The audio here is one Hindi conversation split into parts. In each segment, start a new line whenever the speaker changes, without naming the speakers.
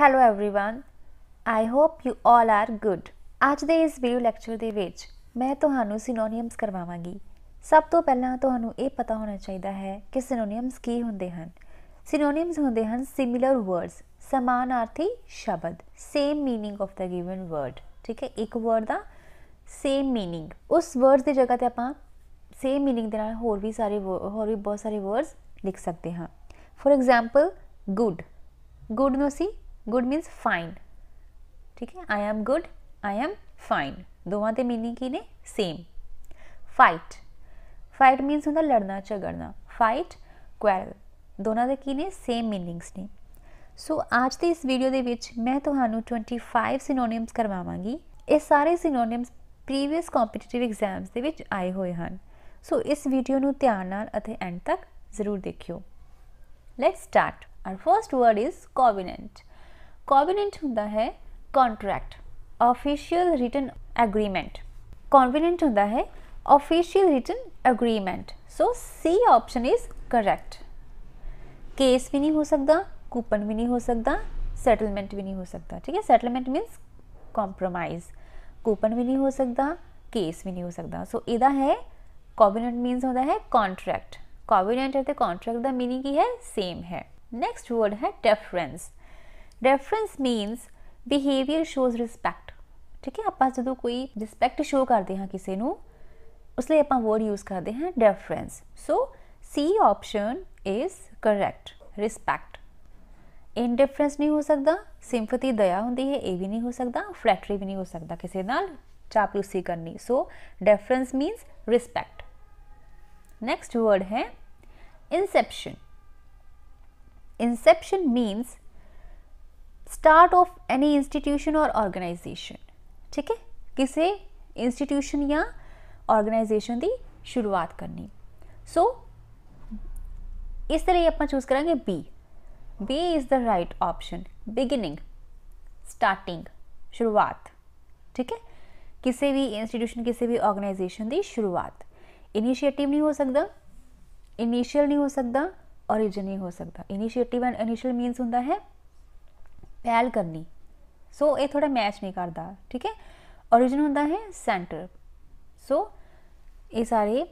Hello everyone I hope you all are good ਅੱਜ ਦੇ ਇਸ ਵੀਡੀਓ ਲੈਕਚਰ ਦੇ ਵਿੱਚ ਮੈਂ ਤੁਹਾਨੂੰ ਸਿਨੋਨੀਮਸ ਕਰਵਾਵਾਂਗੀ ਸਭ ਤੋਂ ਪਹਿਲਾਂ ਤੁਹਾਨੂੰ ਇਹ ਪਤਾ ਹੋਣਾ ਚਾਹੀਦਾ ਹੈ ਕਿ ਸਿਨੋਨੀਮਸ ਕੀ ਹੁੰਦੇ ਹਨ ਸਿਨੋਨੀਮਸ ਹੁੰਦੇ ਹਨ ਸਿਮਿਲਰ ਵਰਡਸ ਸਮਾਨਾਰਥੀ ਸ਼ਬਦ same meaning of the given word ਠੀਕ ਹੈ ਇੱਕ ਵਰਡ ਦਾ ਸੇਮ ਮੀਨਿੰਗ ਉਸ ਵਰਡ ਦੀ ਜਗ੍ਹਾ ਤੇ ਆਪਾਂ ਸੇਮ ਮੀਨਿੰਗ ਦੇ ਨਾਲ ਹੋਰ ਵੀ ਸਾਰੇ ਹੋਰ ਵੀ ਬਹੁਤ ਸਾਰੇ ਵਰਡਸ ਲਿਖ ਸਕਦੇ ਹਾਂ ਫੋਰ ਐਗਜ਼ਾਮਪਲ ਗੁੱਡ ਗੁੱਡ ਨੂੰ ਅਸੀਂ ਗੁੱਡ ਮੀਨਸ ਫਾਈਨ ਠੀਕ ਹੈ I am good I am fine ਦੋਵਾਂ ਦੇ ਮੀਨਿੰਗ ਕੀ ਨੇ ਸੇਮ ਫਾਈਟ ਫਾਈਟ ਮੀਨਸ ਹੁੰਦਾ ਲੜਨਾ ਝਗੜਨਾ ਫਾਈਟ ਕੁਐਰਲ ਦੋਨਾਂ ਦੇ ਕੀ ਨੇ ਸੇਮ ਮੀਨਿੰਗਸ ਨੇ ਸੋ ਅੱਜ ਦੇ ਇਸ ਵੀਡੀਓ ਦੇ ਵਿੱਚ ਮੈਂ ਤੁਹਾਨੂੰ 25 ਸਿਨੋਨਿਮਸ ਕਰਵਾਵਾਂਗੀ ਇਹ ਸਾਰੇ ਸਿਨੋਨਿਮਸ ਪ੍ਰੀਵੀਅਸ ਕੰਪੀਟੀਟਿਵ ਐਗਜ਼ਾਮਸ ਦੇ ਵਿੱਚ ਆਏ ਹੋਏ ਹਨ ਸੋ ਇਸ ਵੀਡੀਓ ਨੂੰ ਧਿਆਨ ਨਾਲ ਅਤੇ ਐਂਡ ਤੱਕ ਜ਼ਰੂਰ ਦੇਖਿਓ let's start our first word is covenant covenant हों contract official written agreement covenant हों official written agreement so C option is correct case भी नहीं हो सकता कूपन भी नहीं हो सकता सैटलमेंट भी नहीं हो सकता ठीक है सैटलमेंट मीन्स कॉम्प्रोमाइज कूपन भी नहीं हो सकता केस भी नहीं हो सकता सो so, है कॉविनेंट मीन्स होता है कॉन्ट्रैक्ट कॉविनेंट रहते कॉन्ट्रैक्ट का मीनिंग ही है सेम तो है नेक्स्ट वर्ड है deference reference means behaviour shows respect ठीक है आप जो कोई रिस्पैक्ट शो करते हैं किसी को ਉਸ ਲਈ यूज करते हैं deference so C option is correct respect difference नहीं हो सकता सिंफती दया होंगी है ये भी नहीं हो सकता फ्लैटरी भी नहीं हो सकता किसी नाल चापलूसी करनी so deference means respect next word है inception inception means start of any institution और ऑर्गेनाइजेशन ठीक है किसे इंस्टीट्यूशन या ऑर्गेनाइजेशन की शुरुआत करनी सो so, इस तरह अपना चूज करेंगे B B is the right option beginning starting शुरुआत ठीक है किसी भी इंस्टीट्यूशन किसी भी ऑर्गेनाइजेशन की शुरुआत इनिशिएटिव नहीं हो सकता इनिशियल नहीं हो सकता ओरिजिन नहीं हो सकता इनिशिएटिव एंड इनिशियल मीन्स होंगे है पहल करनी सो so, ये थोड़ा मैच नहीं करता ठीक है ओरिजिन होता है सेंटर सो ये सारे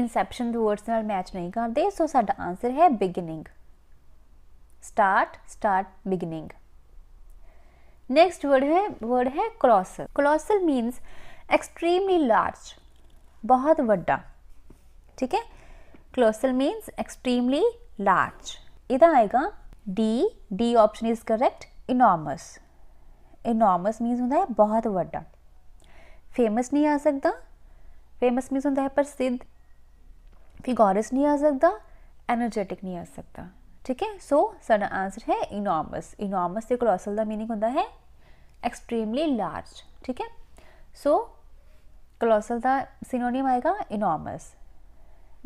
इनसैप्शन वर्ड्स न मैच नहीं करते सो so, सा आंसर है beginning start start beginning next word है वर्ड है क्लॉसल कलोसल मीनस एक्सट्रीमली लार्ज बहुत व्डा ठीक है कलोसल मीनस एक्सट्रीमली लार्ज यदा आएगा D D option is correct, enormous. Enormous means हों बहुत व्डा फेमस नहीं आ सकता फेमस means होता है प्रसिद्ध Vigorous नहीं आ सकता एनर्जेटिक नहीं आ सकता ठीक है सो सारा आंसर है इनॉर्मस इनॉर्मस से कलोसल का मीनिंग होंगे है एक्सट्रीमली लार्ज ठीक है सो कलोसल का सिनोनिम आएगा इनॉर्मस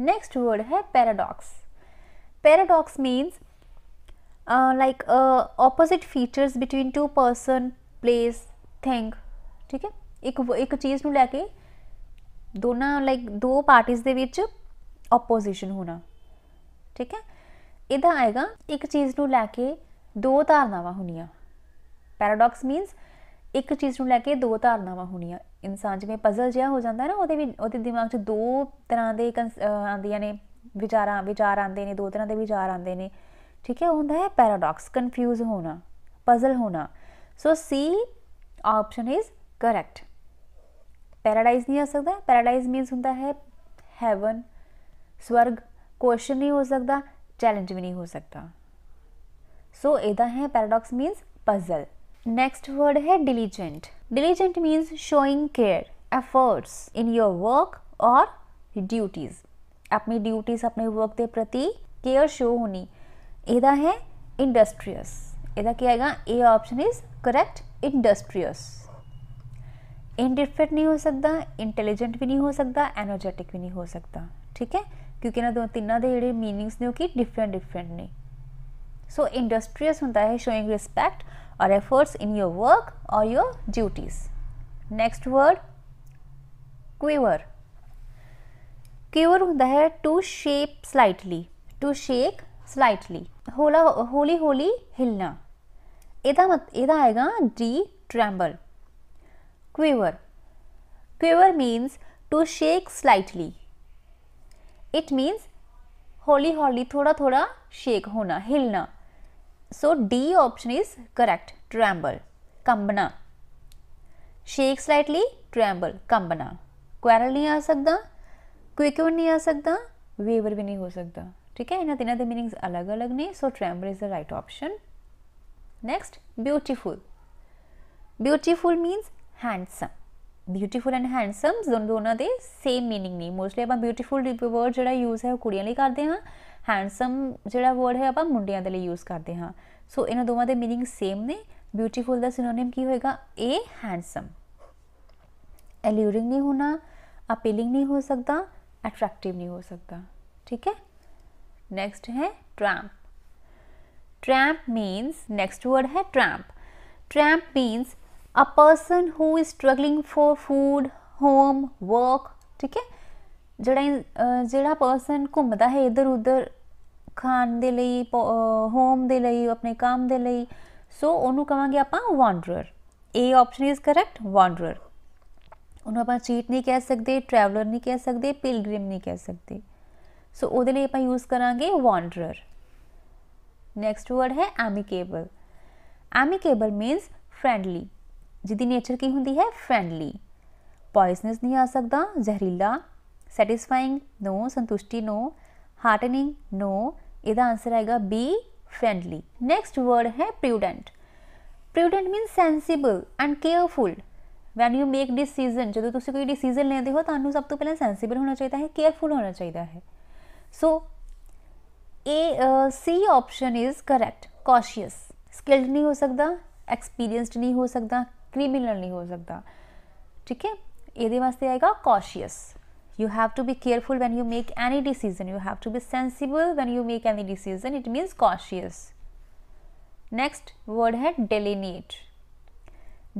नेक्स्ट वर्ड है paradox paradox means uh, like uh, opposite features between two person place thing ਠੀਕ ਹੈ ਇੱਕ ਇੱਕ ਚੀਜ਼ ਨੂੰ ਲੈ ਕੇ ਦੋਨਾਂ ਲਾਈਕ ਦੋ ਪਾਰਟੀਆਂ ਦੇ ਵਿੱਚ ਆਪੋਜੀਸ਼ਨ ਹੋਣਾ ਠੀਕ ਹੈ ਇਹਦਾ ਆਏਗਾ ਇੱਕ ਚੀਜ਼ ਨੂੰ ਲੈ ਕੇ ਦੋ ਧਾਰਨਾਵਾਂ ਹੋਣੀਆਂ ਪੈਰਾਡੌਕਸ ਮੀਨਸ ਇੱਕ ਚੀਜ਼ ਨੂੰ ਲੈ ਕੇ ਦੋ ਧਾਰਨਾਵਾਂ ਹੋਣੀਆਂ ਇਨਸਾਨ ਜਿਵੇਂ ਪਜ਼ਲ ਜਿਹਾ ਹੋ ਜਾਂਦਾ ਨਾ ਉਹਦੇ ਵੀ ਉਹਦੇ ਦਿਮਾਗ 'ਚ ਦੋ ਤਰ੍ਹਾਂ ਦੇ ਆਉਂਦੀਆਂ ਨੇ ਵਿਚਾਰਾਂ ਵਿਚਾਰ ਆਉਂਦੇ ਨੇ ਦੋ ਤਰ੍ਹਾਂ ਦੇ ਵਿਚਾਰ ਆਉਂਦੇ ਨੇ ठीक है होता है पैराडॉक्स कंफ्यूज होना पजल होना so C option is correct paradise नहीं आ सकता पैराडाइज मीन्स होता है हेवन स्वर्ग क्वेश्चन नहीं हो सकता चैलेंज भी नहीं हो सकता सो so, एदा है paradox means puzzle next word है diligent diligent means showing care efforts in your work और ड्यूटीज़ अपनी ड्यूटीज़ अपने वर्क के प्रति केयर शो होनी एदा है इंडस्ट्रियस एदा क्या आएगा A option is correct industrious indifferent नहीं हो सकता इंटेलिजेंट भी नहीं हो सकता एनर्जेटिक भी नहीं हो सकता ठीक है क्योंकि ना दो तिना के जो मीनिंग्स ने कि डिफरेंट डिफरेंट ने सो इंडस्ट्रियस होता है शोइंग रिस्पेक्ट और एफर्ट्स इन योर वर्क और your duties next word quaver quiver होता है to shape slightly to shake slightly होला होली होली हिलना एदा मत एदा आएगा D tremble quaver quaver means to shake slightly it means हौली हौली थोड़ा थोड़ा शेक होना हिलना so D option is correct tremble कंबना शेक स्लाइटली ट्रैम्बल कंबना क्वैरल नहीं आ सकता क्विकवन नहीं आ सकता वेवर भी नहीं हो सकता ठीक है इन्होंने तिना मीनिंग्स अलग अलग ने so tremble is the right option next beautiful beautiful means handsome beautiful and handsome दोनों दोनों के सेम मीनिंग ने मोस्टली आप ब्यूटीफुल वर्ड जो यूज़ है कुड़िया करते हैं हैंडसम जोड़ा वर्ड है आप मुंडिया के लिए यूज करते हाँ सो इन दोवों के मीनिंग सेम ने ब्यूटीफुल का सिनोनिम की होएगा ए हैंडसम एल्यूरिंग नहीं होना अपीलिंग नहीं हो सकता अट्रैक्टिव नहीं हो सकता ठीक है नेक्स्ट है tramp tramp means next word है tramp tramp means a person who is struggling for food home work ठीक है जड़ा जो पर्सन घूमता है इधर उधर खाने के लिए होम के लिए अपने काम के लिए सो उन्होंने कहोंगे आप wander A option is correct wander उन्होंने आप चीट नहीं कह सकते ट्रैवलर नहीं कह सकते पिलग्रिम नहीं कह सकते सो so, वो आप यूज़ करा वॉन्डर नैक्सट वर्ड है एमीकेबल एमीकेबल मीनस फ्रेंडली जिंद नेचर की होंगी है फ्रेंडली पॉइसनस नहीं आ सकता जहरीला सैटिस्फाइंग नो संतुष्टि नो हार्टनिंग नो यदा आंसर आएगा बी फ्रेंडली नैक्सट वर्ड है prudent prudent means sensible and careful when you make decision जो तुम कोई डिसीजन लेंदे हो तो सब तो पहले सेंसीबल होना चाहिए है केयरफुल होना चाहिए है So, a uh, C option is correct. Cautious. Skilled नहीं हो सकता experienced नहीं हो सकता criminal नहीं हो सकता ठीक है ਇਹਦੇ ਵਾਸਤੇ ਆਏਗਾ cautious. You have to be careful when you make any decision. You have to be sensible when you make any decision. It means cautious. Next word है delineate.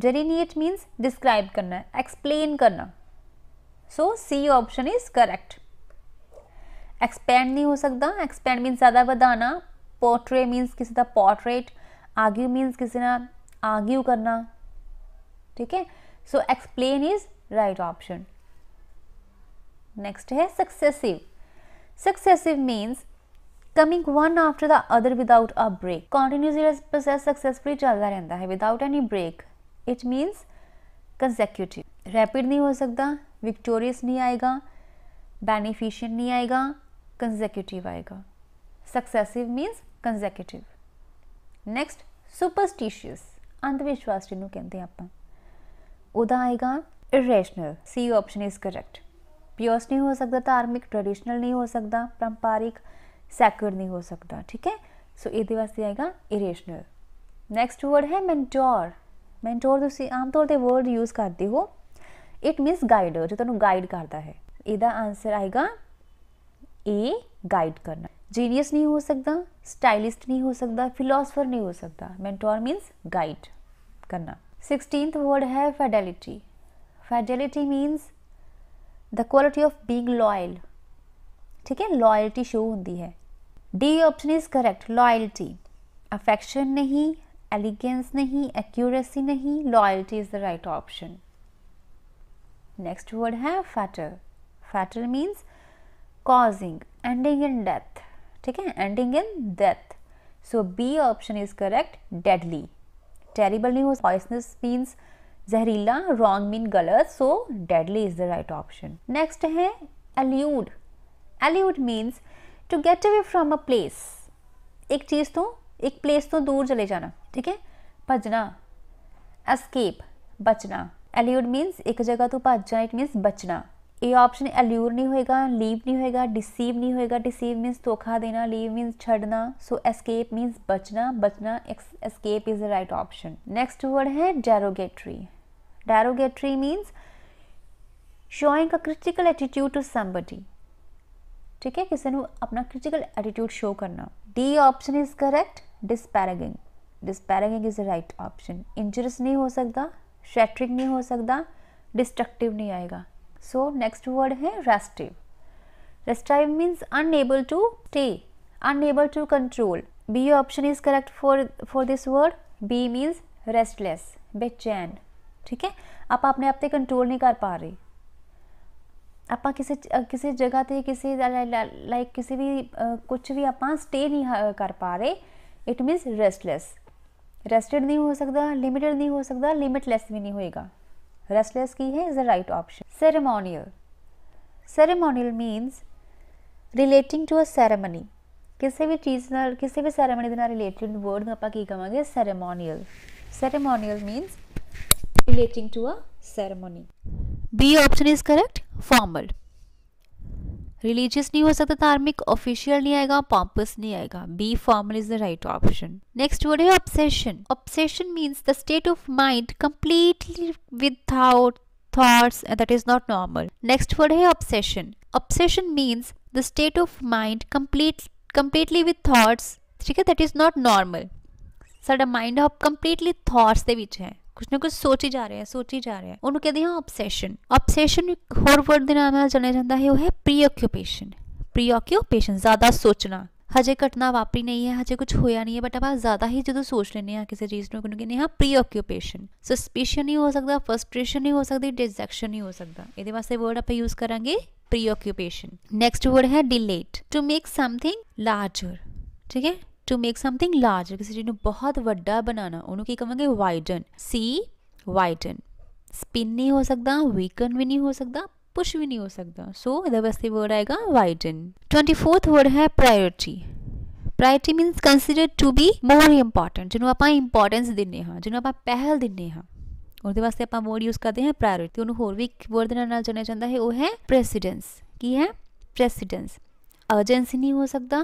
Delineate means describe करना, explain करना. So C option is correct. Expand नहीं हो सकता एक्सपेंड मीन्स ज़्यादा बधाना पोर्ट्रे मीन्स किसी का पोर्ट्रेट आर्ग्यू मीन्स किसी ना आर्ग्यू करना ठीक है so explain is right option next है successive successive means coming one after the other without a break continuous process successfully चलता रहता है without any break it means consecutive rapid नहीं हो सकता विक्टोरियस नहीं आएगा बेनिफिशियंट नहीं आएगा कंजेक्यूटिव आएगा successive means consecutive next superstitious ਅੰਧਵਿਸ਼ਵਾਸ ਨੂੰ ਕਹਿੰਦੇ ਆਪਾਂ ਉਹਦਾ ਆਏਗਾ irrational C option is correct pious ਨਹੀਂ ਹੋ ਸਕਦਾ ਧਾਰਮਿਕ ਟ੍ਰੈਡੀਸ਼ਨਲ ਨਹੀਂ ਹੋ ਸਕਦਾ ਪਰੰਪਰਿਕ ਸੈਕੂਲਰ ਨਹੀਂ ਹੋ ਸਕਦਾ ਠੀਕ ਹੈ ਸੋ ਇਹਦੇ ਵਾਸਤੇ ਆਏਗਾ ਇਰੈਸ਼ਨਲ ਨੈਕਸਟ ਵਰਡ ਹੈ ਮੈਂਟੋਰ ਮੈਂਟੋਰ ਤੁਸੀਂ ਆਮ ਤੌਰ ਤੇ ਵਰਡ ਯੂਜ਼ ਕਰਦੇ ਹੋ ਇਟ ਮੀਨਸ ਗਾਈਡਰ ਜੋ ਤੁਹਾਨੂੰ ਗਾਈਡ ਕਰਦਾ ਹੈ ਇਹਦਾ ਆਨਸਰ ਆਏਗਾ ए गाइड करना जीनियस नहीं हो सकता स्टाइलिस्ट नहीं हो सकता फिलोसफर नहीं हो सकता मेंटोर मीन्स गाइड करना सिक्सटीन वर्ड है fidelity fidelity means the quality of being loyal ठीक है लॉयल्टी शो होती है D option is correct loyalty affection नहीं एलिगेंस नहीं एक्यूरेसी नहीं loyalty is the right option next word है fatal fatal means causing ending in death ठीक है ending in death so B option is correct deadly terrible नहीं हो poisonous मीन्स जहरीला wrong मीन गलत so deadly is the right option next है elude elude means to get away from a place एक चीज़ तो एक प्लेस तो दूर चले जाना ठीक है भजना एस्केप बचना एल्यूड मीन्स एक जगह तो भज जाना इट मीन्स बचना ए ऑप्शन एल्यूर नहीं होएगा लीव नहीं होएगा डिसीव नहीं होएगा डिसीव मीन्स धोखा देना लीव मीन्स छड़ना सो एस्केप मीन्स बचना बचना escape is the right option next word है derogatory derogatory means showing a critical attitude to somebody ठीक है किसी ने अपना क्रिटिकल एटीट्यूड शो करना D option is correct disparaging disparaging is the right option injurious नहीं हो सकता शैट्रिक नहीं हो सकता डिस्ट्रक्टिव नहीं आएगा सो नेक्स्ट वर्ड है restive restive means unable to stay unable to control B option is correct for for this word B means restless बेचैन ठीक है आप अपने आप पे कंट्रोल नहीं कर पा रहे आप किसी किसी जगह पर किसी लाइक किसी भी कुछ भी आप स्टे नहीं कर पा रहे इट मीन्स रेस्टलेस रेस्टेड नहीं हो सकता लिमिटेड नहीं हो सकता लिमिटलेस भी नहीं होएगा रेस्टलेस की है is the right option ceremonial ceremonial means relating to a ceremony किसी भी चीज़ न किसी भी सेरेमनी रिलेटिड वर्ड में आप कहेंगे ceremonial ceremonial means relating to a ceremony B option is correct formal religious नहीं हो सकता धार्मिक ऑफिशियल नहीं आएगा पॉम्पस नहीं आएगा be formal is the right option next word है obsession obsession means the state of mind completely without thoughts and that is not normal next word hai obsession obsession means the state of mind complete completely with thoughts theek hai that is not normal ਸਾਡਾ ਮਾਈਂਡ ਆਪ ਕੰਪਲੀਟਲੀ ਥਾਟਸ ਦੇ ਵਿੱਚ ਹੈ कुछ ना कुछ सोच ही जा रहे हैं सोच ही जा रहे हैं उन्होंने कहते हैं ऑबसैशन ऑबसैशन एक होर वर्ड के जाता है वह है प्री ऑक्यूपेशन प्री ऑक्यूपेशन ज़्यादा सोचना हजे घटना वापरी नहीं है हजे कुछ होया नहीं है बट आप ज्यादा ही जो सोच लें किसी चीज़ में कहने प्री ऑक्यूपेशन सस्पेशन नहीं हो सकता फसट्रेशन नहीं हो सकती डिजैक्शन नहीं हो सकता ये वास्ते वर्ड आप यूज करा प्री ऑक्यूपेशन नैक्सट वर्ड है dilate to make something larger ठीक है टू मेक समथिंग लार्ज किसी चीज़ बहुत ਬਹੁਤ ਵੱਡਾ ਬਣਾਉਣਾ ਉਹਨੂੰ ਕੀ ਕਵਾਂਗੇ ਵਾਈਡਨ ਸੀ स्पिन नहीं हो सकता वीकन भी नहीं हो सकता पुश भी नहीं हो सकता सो so, वास्ते वर्ड आएगा वाइडन ट्वेंटी फोर्थ वर्ड है priority priority means consider to be more important जिन्होंने आप इंपॉर्टेंस दिने हाँ जिन्होंने आप पहल दिने हाँ ਉਹਦੇ वास्ते आप वर्ड यूज करते हैं प्रायोरिटी उन्होंने होर भी एक वर्ड जाना ਨਾਲ है वह है ਉਹ की है ਕੀ अर्जेंसी नहीं हो सकता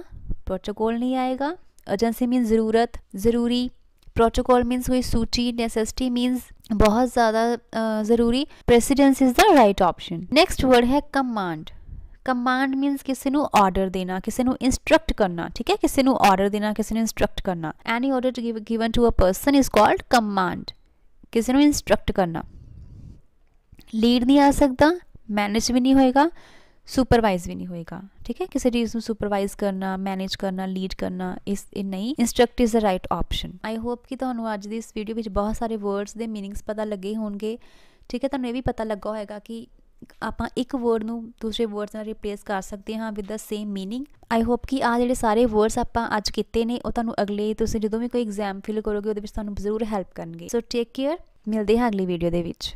प्रोटोकॉल नहीं आएगा अर्जेंसी मीन्स ज़रूरत ज़रूरी प्रोटोकॉल मीन्स हुई सूची नेसेसिटी मीन्स बहुत ज़्यादा ज़रूरी precedence is the right option next word है कमांड कमांड मीन्स किसी नु ऑर्डर देना किसी नु इंस्ट्रक्ट करना ठीक है किसी नु ऑर्डर देना किसी नु इंस्ट्रक्ट करना any order given to a person is called command किसी नु इंस्ट्रक्ट करना लीड नहीं आ सकता मैनेज भी नहीं होएगा सुपरवाइज भी नहीं होएगा ਠੀਕ ਹੈ ਕਿਸੇ ਚੀਜ਼ ਨੂੰ ਸੁਪਰਵਾਈਜ਼ ਕਰਨਾ ਮੈਨੇਜ ਕਰਨਾ ਲੀਡ ਕਰਨਾ ਇਸ ਇਹ ਨਹੀਂ instruct is the right option I hope ਕਿ ਤੁਹਾਨੂੰ ਅੱਜ ਦੀ ਇਸ ਵੀਡੀਓ ਵਿੱਚ ਬਹੁਤ ਸਾਰੇ ਵਰਡਸ ਦੇ ਮੀਨਿੰਗਸ ਪਤਾ ਲੱਗੇ ਹੋਣਗੇ ਠੀਕ ਹੈ ਤੁਹਾਨੂੰ ਇਹ ਵੀ ਪਤਾ ਲੱਗਾ ਹੋਏਗਾ ਕਿ ਆਪਾਂ ਇੱਕ ਵਰਡ ਨੂੰ ਦੂਸਰੇ ਵਰਡਸ ਨਾਲ ਰਿਪਲੇਸ ਕਰ ਸਕਦੇ ਹਾਂ with the same meaning I hope ਕਿ ਆ ਜਿਹੜੇ ਸਾਰੇ ਵਰਡਸ ਆਪਾਂ ਅੱਜ ਕੀਤੇ ਨੇ ਉਹ ਤੁਹਾਨੂੰ ਅਗਲੇ ਤੁਸੀਂ ਜਦੋਂ ਵੀ ਕੋਈ ਐਗਜ਼ਾਮ ਫਿਲ ਕਰੋਗੇ ਉਹਦੇ ਵਿੱਚ ਤੁਹਾਨੂੰ ਜ਼ਰੂਰ ਹੈਲਪ ਕਰਨਗੇ ਸੋ ਟੇਕ ਕੇਅਰ ਮਿਲਦੇ ਹਾਂ ਅਗਲੀ ਵੀਡੀਓ ਦੇ ਵਿੱਚ